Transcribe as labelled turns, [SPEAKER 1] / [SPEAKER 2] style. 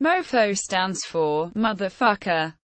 [SPEAKER 1] MOFO stands for, motherfucker.